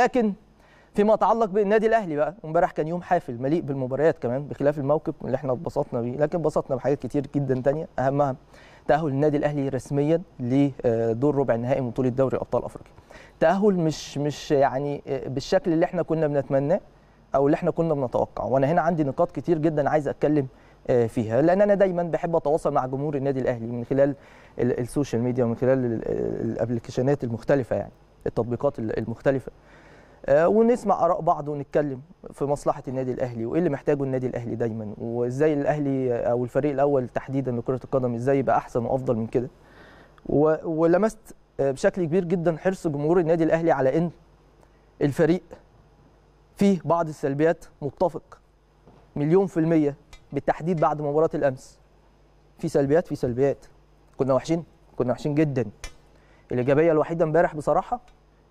لكن فيما يتعلق بالنادي الاهلي بقى امبارح كان يوم حافل مليء بالمباريات كمان بخلاف الموقف اللي احنا اتبسطنا بيه لكن اتبسطنا بحاجات كتير جدا تانية اهمها تاهل النادي الاهلي رسميا لدور آه، ربع النهائي من بطوله دوري ابطال افريقيا تاهل مش مش يعني آه، بالشكل اللي احنا كنا بنتمناه او اللي احنا كنا بنتوقعه وانا هنا عندي نقاط كتير جدا عايز اتكلم آه، فيها لان انا دايما بحب اتواصل مع جمهور النادي الاهلي من خلال السوشيال ميديا ومن خلال الابلكيشنات المختلفه يعني التطبيقات المختلفه آه، ونسمع اراء بعض ونتكلم في مصلحه النادي الاهلي وايه اللي محتاجه النادي الاهلي دايما وازاي الاهلي او الفريق الاول تحديدا لكره القدم ازاي يبقى احسن وافضل من كده ولمست آه، بشكل كبير جدا حرص جمهور النادي الاهلي على ان الفريق فيه بعض السلبيات متفق مليون في المية بالتحديد بعد مباراة الأمس في سلبيات في سلبيات كنا وحشين كنا وحشين جدا الإيجابية الوحيدة امبارح بصراحة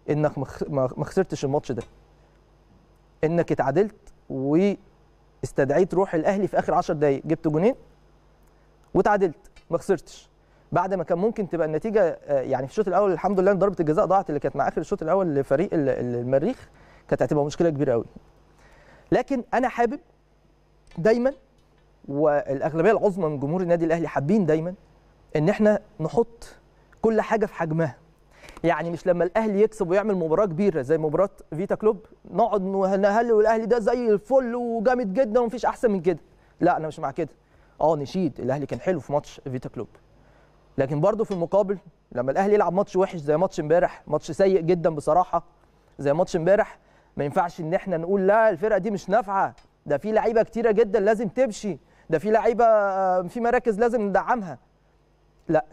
انك ما خسرتش الماتش ده انك اتعادلت واستدعيت روح الاهلي في اخر 10 دقايق جبت جونين وتعادلت ما خسرتش بعد ما كان ممكن تبقى النتيجه آه، يعني في الشوط الاول الحمد لله ضربه الجزاء ضاعت اللي كانت مع اخر الشوط الاول لفريق المريخ كانت هتبقى مشكله كبيره قوي لكن انا حابب دايما والاغلبيه العظمى من جمهور النادي الاهلي حابين دايما ان احنا نحط كل حاجه في حجمها يعني مش لما الاهلي يكسب ويعمل مباراه كبيره زي مباراه فيتا كلوب نقعد نهلل والاهلي ده زي الفل وجامد جدا ومفيش احسن من كده لا انا مش مع كده اه نشيد الاهلي كان حلو في ماتش فيتا كلوب لكن برضه في المقابل لما الاهلي يلعب ماتش وحش زي ماتش امبارح ماتش سيء جدا بصراحه زي ماتش امبارح ما ينفعش ان احنا نقول لا الفرقه دي مش نافعه ده في لعيبه كتيره جدا لازم تمشي ده في لعيبه آه، في مراكز لازم ندعمها لا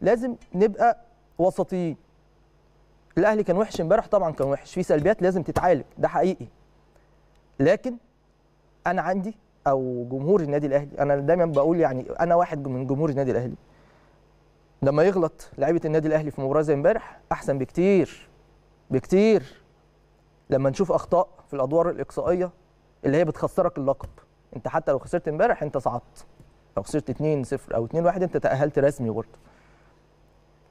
لازم نبقى وسطيين الاهلي كان وحش امبارح طبعا كان وحش في سلبيات لازم تتعالج ده حقيقي لكن انا عندي او جمهور النادي الاهلي انا دايما بقول يعني انا واحد من جمهور النادي الاهلي لما يغلط لعيبه النادي الاهلي في مباراه زي امبارح احسن بكتير بكتير لما نشوف اخطاء في الادوار الاقصائيه اللي هي بتخسرك اللقب انت حتى لو خسرت امبارح انت صعدت لو خسرت 2 0 او 2 1 انت تاهلت رسمي برضه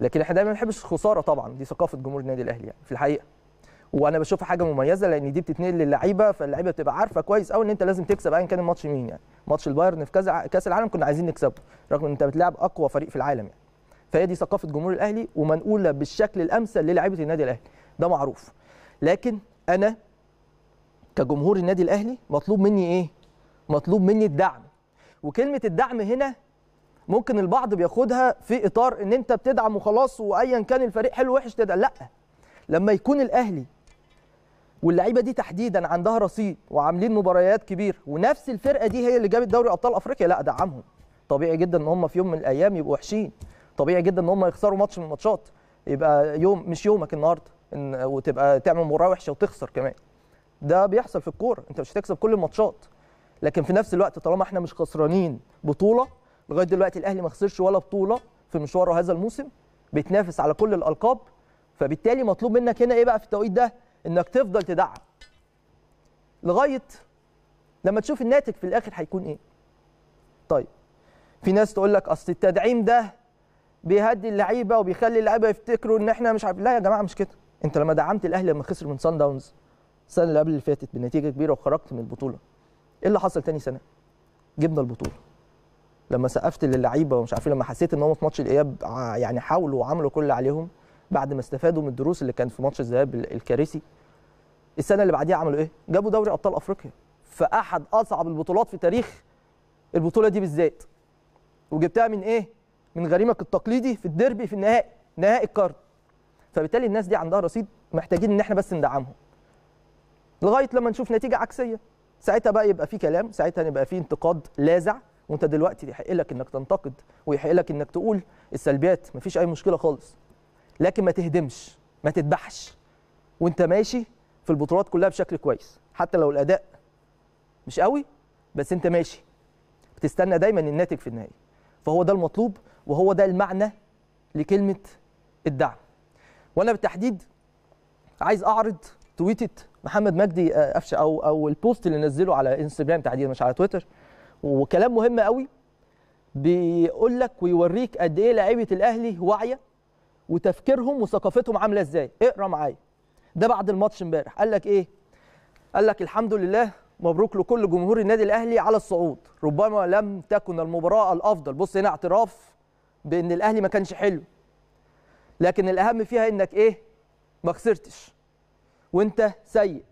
لكن احنا دايما ما بنحبش الخساره طبعا دي ثقافه جمهور النادي الاهلي يعني في الحقيقه وانا بشوفها حاجه مميزه لان دي بتتنقل للعيبه فاللعيبه بتبقى عارفه كويس قوي ان انت لازم تكسب ايا كان الماتش مين يعني ماتش البايرن في كاس العالم كنا عايزين نكسبه رغم ان انت بتلعب اقوى فريق في العالم يعني فهي دي ثقافه جمهور الاهلي ومنقوله بالشكل الامثل للعيبه النادي الاهلي ده معروف لكن انا كجمهور النادي الاهلي مطلوب مني ايه مطلوب مني الدعم وكلمه الدعم هنا ممكن البعض بياخدها في اطار ان انت بتدعم وخلاص وايا كان الفريق حلو وحش تدعم لا لما يكون الاهلي واللعيبه دي تحديدا عندها رصيد وعاملين مباريات كبير ونفس الفرقه دي هي اللي جابت دوري ابطال افريقيا لا ادعمهم طبيعي جدا ان هم في يوم من الايام يبقوا وحشين طبيعي جدا ان هم يخسروا ماتش من الماتشات يبقى يوم مش يومك النهارده إن وتبقى تعمل مباراه وحشه وتخسر كمان ده بيحصل في الكوره انت مش هتكسب كل الماتشات لكن في نفس الوقت طالما احنا مش خسرانين بطوله لغايه دلوقتي الاهلي ما خسرش ولا بطوله في مشواره هذا الموسم بتنافس على كل الالقاب فبالتالي مطلوب منك هنا ايه بقى في التوقيت ده انك تفضل تدعم لغايه لما تشوف الناتج في الاخر هيكون ايه طيب في ناس تقول لك اصل التدعيم ده بيهدي اللعيبه وبيخلي اللعيبه يفتكروا ان احنا مش عارف لا يا جماعه مش كده انت لما دعمت الاهلي لما خسر من سان داونز السنه اللي قبل اللي فاتت بنتيجه كبيره وخرجت من البطوله ايه اللي حصل تاني سنه جبنا البطوله لما سقفت للعيبه ومش عارفين إيه، لما حسيت ان هم في ماتش الاياب يعني حاولوا وعملوا كل اللي عليهم بعد ما استفادوا من الدروس اللي كان في ماتش الذهاب الكارثي السنه اللي بعديها عملوا ايه؟ جابوا دوري ابطال افريقيا في احد اصعب البطولات في تاريخ البطوله دي بالذات وجبتها من ايه؟ من غريمك التقليدي في الديربي في النهائي نهائي القرن فبالتالي الناس دي عندها رصيد محتاجين ان احنا بس ندعمهم لغايه لما نشوف نتيجه عكسيه ساعتها بقى يبقى في كلام ساعتها يبقى في انتقاد لاذع وانت دلوقتي يحق لك انك تنتقد ويحق لك انك تقول السلبيات مفيش اي مشكله خالص لكن ما تهدمش ما تذبحش وانت ماشي في البطولات كلها بشكل كويس حتى لو الاداء مش قوي بس انت ماشي بتستنى دايما الناتج في النهايه فهو ده المطلوب وهو ده المعنى لكلمه الدعم وانا بالتحديد عايز اعرض تويته محمد مجدي آه، قفشه او او البوست اللي نزله على انستجرام تحديدا مش على تويتر وكلام مهم قوي بيقول لك ويوريك قد ايه لعيبه الاهلي واعيه وتفكيرهم وثقافتهم عامله ازاي اقرا معايا ده بعد الماتش امبارح قال لك ايه قال لك الحمد لله مبروك لكل جمهور النادي الاهلي على الصعود ربما لم تكن المباراه الافضل بص هنا اعتراف بان الاهلي ما كانش حلو لكن الاهم فيها انك ايه ما خسرتش وانت سيء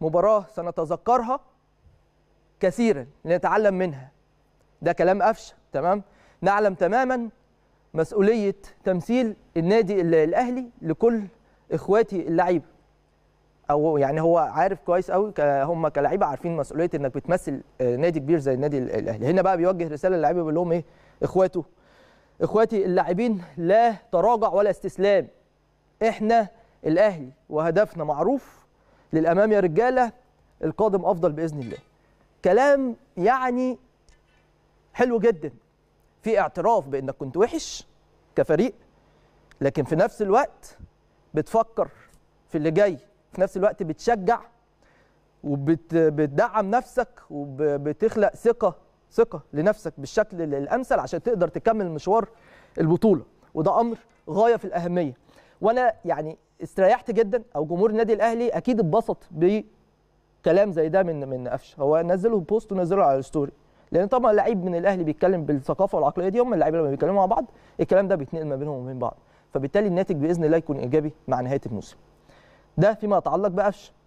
مباراه سنتذكرها كثيرا لنتعلم منها ده كلام قفشه تمام نعلم تماما مسؤوليه تمثيل النادي الاهلي لكل اخواتي اللعيبه او يعني هو عارف كويس قوي هم كلعيبه عارفين مسؤوليه انك بتمثل آه، نادي كبير زي النادي الاهلي هنا بقى بيوجه رساله للعيبه بيقول لهم ايه اخواته اخواتي اللاعبين لا تراجع ولا استسلام احنا الاهلي وهدفنا معروف للامام يا رجاله القادم افضل باذن الله كلام يعني حلو جدا في اعتراف بانك كنت وحش كفريق لكن في نفس الوقت بتفكر في اللي جاي في نفس الوقت بتشجع وبتدعم نفسك وبتخلق ثقه ثقه لنفسك بالشكل الامثل عشان تقدر تكمل مشوار البطوله وده امر غايه في الاهميه وانا يعني استريحت جدا او جمهور النادي الاهلي اكيد اتبسط كلام زي ده من من قفشه هو نزله بوست ونزله على الستوري لان طبعا لعيب من الاهلي بيتكلم بالثقافه والعقليه دي هم اللعيبه لما بيتكلموا مع بعض الكلام ده بيتنقل ما بينهم وبين بعض فبالتالي الناتج باذن الله يكون ايجابي مع نهايه الموسم ده فيما يتعلق بقفشه